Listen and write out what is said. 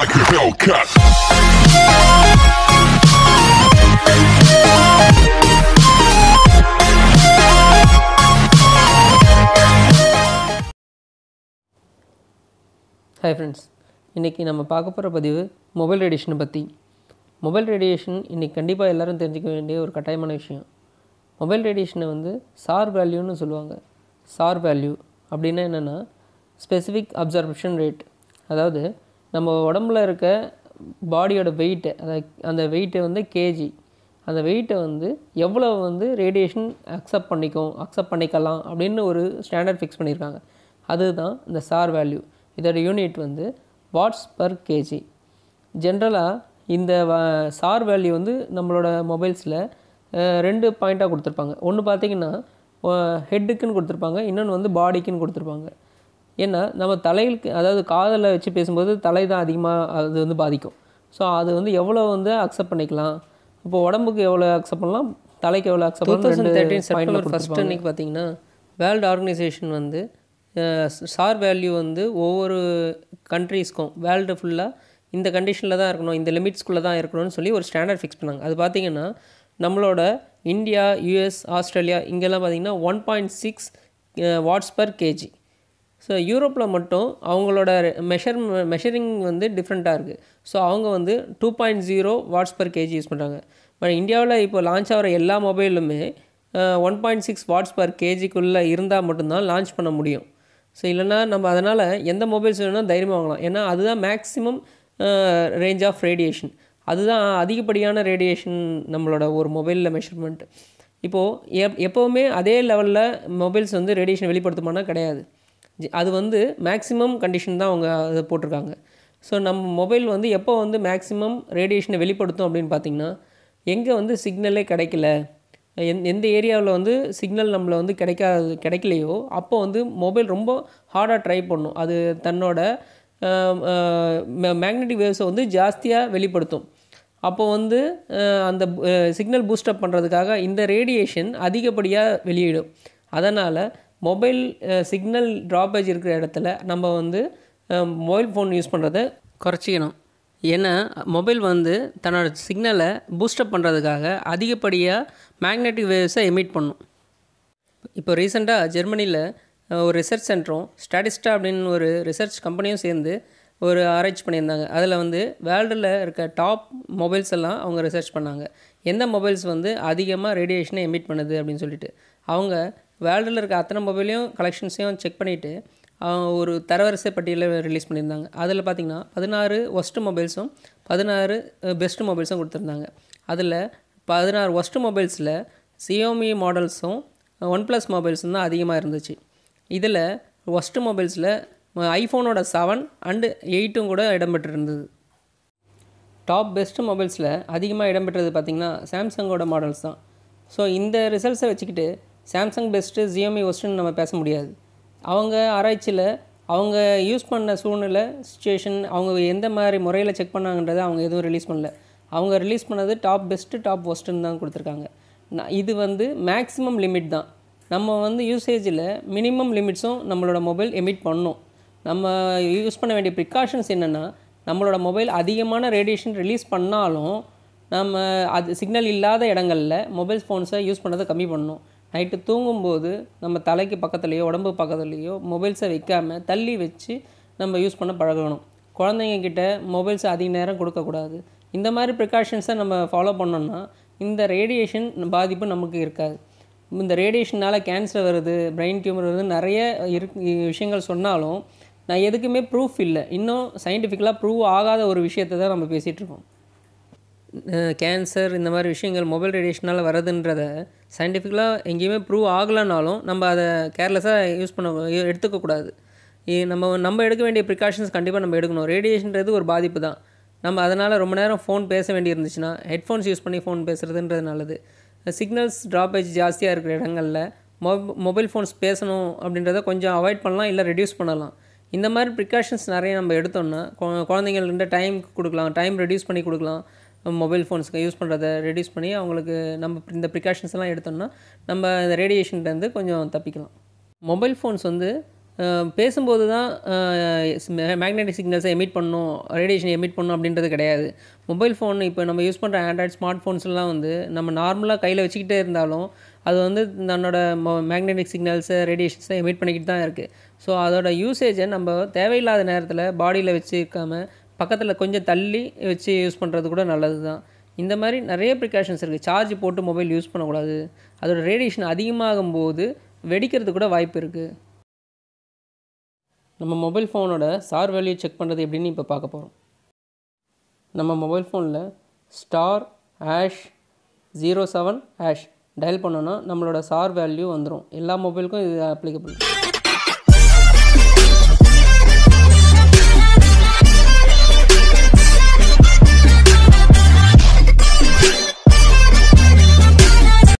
like a hell cut. Hi friends இன்றைக்கி நம்ம பார்க்க போகிற பதிவு மொபைல் ரேடியேஷனை பற்றி மொபைல் ரேடியேஷன் இன்றைக்கி கண்டிப்பாக எல்லோரும் தெரிஞ்சிக்க வேண்டிய ஒரு கட்டாயமான விஷயம் மொபைல் ரேடியேஷனை வந்து சார் வேல்யூன்னு சொல்லுவாங்க சார் வேல்யூ அப்படின்னா என்னென்னா ஸ்பெசிஃபிக் அப்சர்வேஷன் ரேட் அதாவது நம்ம உடம்புல இருக்க பாடியோட வெயிட்டு அதை அந்த வெயிட்டை வந்து கேஜி அந்த வெயிட்டை வந்து எவ்வளோ வந்து ரேடியேஷன் அக்செப்ட் பண்ணிக்கும் அக்செப்ட் பண்ணிக்கலாம் அப்படின்னு ஒரு ஸ்டாண்டர்ட் ஃபிக்ஸ் பண்ணியிருக்காங்க அதுதான் இந்த சார் வேல்யூ இதோட யூனிட் வந்து வாட்ஸ் பர் கேஜி ஜென்ரலாக இந்த சார் வேல்யூ வந்து நம்மளோட மொபைல்ஸில் ரெண்டு பாயிண்ட்டாக கொடுத்துருப்பாங்க ஒன்று பார்த்திங்கன்னா ஹெட்டுக்குன்னு கொடுத்துருப்பாங்க இன்னொன்று வந்து பாடிக்குன்னு கொடுத்துருப்பாங்க ஏன்னா நம்ம தலைகளுக்கு அதாவது காதலை வச்சு பேசும்போது தலை தான் அதிகமாக அது வந்து பாதிக்கும் ஸோ அது வந்து எவ்வளோ வந்து அக்செப்ட் பண்ணிக்கலாம் இப்போ உடம்புக்கு எவ்வளோ அக்செப்ட் பண்ணலாம் தலைக்கு எவ்வளோ accept two thousand thirteen September first அன்னைக்கு பார்த்தீங்கன்னா வேர்ல்டு ஆர்கனைசேஷன் வந்து சார் வேல்யூ வந்து ஒவ்வொரு கண்ட்ரீஸ்க்கும் வேர்ல்டு ஃபுல்லாக இந்த கண்டிஷனில் தான் இருக்கணும் இந்த லிமிட்ஸ்குள்ளே தான் இருக்கணும்னு சொல்லி ஒரு ஸ்டாண்டர்ட் ஃபிக்ஸ் பண்ணாங்க அது பார்த்திங்கன்னா நம்மளோட இந்தியா யூஎஸ் ஆஸ்திரேலியா இங்கெல்லாம் பார்த்திங்கன்னா one point six watts per KG so யூரோப்பில் மட்டும் அவங்களோட மெஷர் மெஷரிங் வந்து டிஃப்ரெண்ட்டாக இருக்குது ஸோ அவங்க வந்து two point zero watts per KG use பண்ணுறாங்க பட் இந்தியாவில் இப்போ லான்ச் ஆகிற எல்லா மொபைலுமே one point six watts per கேஜிக்குள்ளே இருந்தால் மட்டும்தான் லான்ச் பண்ண முடியும் ஸோ இல்லைன்னா நம்ம அதனால் எந்த மொபைல்ஸ் வேணும்னா தைரியமாக வாங்கலாம் ஏன்னா அதுதான் மேக்ஸிமம் ரேஞ்ச் ஆஃப் ரேடியேஷன் அதுதான் அதிகப்படியான ரேடியேஷன் நம்மளோட ஒரு மொபைலில் மெஷர்மெண்ட் இப்போது எப் எப்போவுமே அதே லெவலில் மொபைல்ஸ் வந்து ரேடியேஷன் வெளிப்படுத்துமானா கிடையாது அது வந்து மேக்ஸிமம் கண்டிஷன் தான் அவங்க அதை போட்டிருக்காங்க ஸோ நம்ம மொபைல் வந்து எப்போ வந்து மேக்ஸிமம் ரேடியேஷனை வெளிப்படுத்தும் அப்படின்னு பார்த்திங்கன்னா எங்கே வந்து சிக்னலே கிடைக்கல எந் எந்த ஏரியாவில் வந்து சிக்னல் நம்மளை வந்து கிடைக்காது கிடைக்கலையோ அப்போ வந்து மொபைல் ரொம்ப ஹார்டாக ட்ரை பண்ணும் அது தன்னோட மேக்னெட்டிக் வேவ்ஸை வந்து ஜாஸ்தியாக வெளிப்படுத்தும் அப்போ வந்து அந்த சிக்னல் பூஸ்டப் பண்ணுறதுக்காக இந்த ரேடியேஷன் அதிகப்படியாக வெளியிடும் அதனால் மொபைல் சிக்னல் ட்ராபேஜ் இருக்கிற இடத்துல நம்ம வந்து மொபைல் ஃபோன் யூஸ் பண்ணுறத குறைச்சிக்கணும் ஏன்னா மொபைல் வந்து தன்னோட சிக்னலை பூஸ்டப் பண்ணுறதுக்காக அதிகப்படியாக மேக்னெட்டிக் வேவ்ஸை எமிட் பண்ணும் இப்போ ரீசெண்டாக ஜெர்மனியில் ஒரு ரிசர்ச் சென்டரும் ஸ்டாட்டிஸ்டா அப்படின்னு ஒரு ரிசர்ச் கம்பெனியும் சேர்ந்து ஒரு ஆராய்ச்சி பண்ணியிருந்தாங்க அதில் வந்து வேர்ல்டில் இருக்க டாப் மொபைல்ஸ் எல்லாம் அவங்க ரிசர்ச் பண்ணாங்க எந்த மொபைல்ஸ் வந்து அதிகமாக ரேடியேஷனை எமிட் பண்ணுது அப்படின்னு சொல்லிட்டு அவங்க வேர்ல்டில் இருக்க அத்தனை மொபைலையும் கலெக்ஷன்ஸையும் செக் பண்ணிவிட்டு ஒரு தரவரிசை பட்டியலில் ரிலீஸ் பண்ணியிருந்தாங்க அதில் பார்த்திங்கன்னா பதினாறு ஒஸ்ட்டு மொபைல்ஸும் பதினாறு பெஸ்ட்டு மொபைல்ஸும் கொடுத்துருந்தாங்க அதில் பதினாறு ஒஸ்ட்டு மொபைல்ஸில் சியோமி மாடல்ஸும் ஒன் ப்ளஸ் மொபைல்ஸும் தான் அதிகமாக இருந்துச்சு இதில் ஒஸ்ட்டு மொபைல்ஸில் ஐஃபோனோட செவன் அண்டு எயிட்டும் கூட இடம்பெற்றிருந்தது டாப் பெஸ்ட் மொபைல்ஸில் அதிகமாக இடம்பெற்றது பார்த்திங்கன்னா சாம்சங்கோட மாடல்ஸ் தான் ஸோ இந்த ரிசல்ட்ஸை வச்சுக்கிட்டு சாம்சங் பெஸ்ட்டு ஜியோமி ஒஸ்ட்டுன்னு நம்ம பேச முடியாது அவங்க ஆராய்ச்சியில் அவங்க யூஸ் பண்ண சூழ்நிலை சுச்சுவேஷன் அவங்க எந்த மாதிரி முறையில் செக் பண்ணாங்கன்றதை அவங்க எதுவும் ரிலீஸ் பண்ணல அவங்க ரிலீஸ் பண்ணது டாப் பெஸ்ட்டு டாப் ஒஸ்ட்டுன்னு தான் கொடுத்துருக்காங்க இது வந்து மேக்ஸிமம் லிமிட் தான் நம்ம வந்து யூசேஜில் மினிமம் லிமிட்ஸும் நம்மளோட மொபைல் எமிட் பண்ணும் நம்ம யூஸ் பண்ண வேண்டிய ப்ரிகாஷன்ஸ் என்னென்னா நம்மளோட மொபைல் அதிகமான ரேடியேஷன் ரிலீஸ் பண்ணாலும் நம்ம அது சிக்னல் இல்லாத இடங்களில் மொபைல் ஃபோன்ஸை யூஸ் பண்ணுறதை கம்மி பண்ணணும் நைட்டு தூங்கும்போது நம்ம தலைக்கு பக்கத்துலேயோ உடம்பு பக்கத்துலேயோ மொபைல்ஸை வைக்காமல் தள்ளி வச்சு நம்ம யூஸ் பண்ண பழகணும் குழந்தைங்கக்கிட்ட மொபைல்ஸ் அதிக நேரம் கொடுக்கக்கூடாது இந்த மாதிரி ப்ரிகாஷன்ஸை நம்ம ஃபாலோ பண்ணோம்னா இந்த ரேடியேஷன் பாதிப்பு நமக்கு இருக்காது இந்த ரேடியேஷனால் கேன்சர் வருது பிரெயின் டியூமர் வருது நிறைய இரு விஷயங்கள் சொன்னாலும் நான் எதுக்குமே ப்ரூஃப் இல்லை இன்னும் சயின்டிஃபிக்கலாக ப்ரூவ் ஆகாத ஒரு விஷயத்தை தான் நம்ம பேசிகிட்ருக்கோம் கேன்சர் இந்த மாதிரி விஷயங்கள் மொபைல் ரேடியேஷனால் வரதுன்றத சயின்டிஃபிக்கலாக எங்கேயுமே ப்ரூவ் ஆகலைனாலும் நம்ம அதை கேர்லெஸ்ஸாக யூஸ் பண்ண எடுத்துக்கக்கூடாது நம்ம நம்ம எடுக்க வேண்டிய ப்ரிகாஷன்ஸ் கண்டிப்பாக நம்ம எடுக்கணும் ரேடியேஷன்றது ஒரு பாதிப்பு தான் நம்ம அதனால் ரொம்ப நேரம் ஃபோன் பேச வேண்டியிருந்துச்சுன்னா ஹெட்ஃபோன்ஸ் யூஸ் பண்ணி ஃபோன் பேசுகிறதுன்றது நல்லது சிக்னல்ஸ் ட்ராப்பேஜ் ஜாஸ்தியாக இருக்கிற இடங்களில் மொப் மொபைல் ஃபோன்ஸ் பேசணும் அப்படின்றத கொஞ்சம் அவாய்ட் பண்ணலாம் இல்லை ரெடியூஸ் பண்ணலாம் இந்த மாதிரி ப்ரிகாஷன்ஸ் நிறைய நம்ம எடுத்தோம்னா குழந்தைங்கள்ட்ட டைம் கொடுக்கலாம் டைம் ரெடியூஸ் பண்ணி கொடுக்கலாம் மொபைல் ஃபோன்ஸ்க்கு யூஸ் பண்ணுறதை ரெடியூஸ் பண்ணி அவங்களுக்கு நம்ம இந்த ப்ரிகாஷன்ஸ் எல்லாம் எடுத்தோம்னா நம்ம இந்த ரேடியேஷன்லேருந்து கொஞ்சம் தப்பிக்கலாம் மொபைல் ஃபோன்ஸ் வந்து பேசும்போது தான் மேக்னெட்டிக் சிக்னல்ஸை எமிட் பண்ணணும் ரேடியேஷன் எமிட் பண்ணணும் அப்படின்றது கிடையாது மொபைல் ஃபோன் இப்போ நம்ம யூஸ் பண்ணுற ஆண்ட்ராய்ட் ஸ்மார்ட் ஃபோன்ஸ்லாம் வந்து நம்ம நார்மலாக கையில் வச்சுக்கிட்டே இருந்தாலும் அது வந்து தன்னோட மேக்னெட்டிக் சிக்னல்ஸை ரேடியேஷன்ஸை எமிட் பண்ணிக்கிட்டு தான் இருக்குது ஸோ அதோட யூசேஜை நம்ம தேவையில்லாத நேரத்தில் பாடியில் வச்சுருக்காமல் பக்கத்தில் கொஞ்சம் தள்ளி வச்சு யூஸ் பண்ணுறது கூட நல்லது தான் இந்த மாதிரி நிறைய ப்ரிகாஷன்ஸ் இருக்குது சார்ஜ் போட்டு மொபைல் யூஸ் பண்ணக்கூடாது அதோட ரேடியேஷன் அதிகமாகும் போது வெடிக்கிறது கூட வாய்ப்பு இருக்குது நம்ம மொபைல் ஃபோனோட சார் வேல்யூ செக் பண்ணுறது எப்படின்னு இப்போ பார்க்க போகிறோம் நம்ம மொபைல் ஃபோனில் star hash zero seven hash dial பண்ணோன்னா நம்மளோட சார் வேல்யூ வந்துடும் எல்லா மொபைலுக்கும் இது அப்ளிகபிள்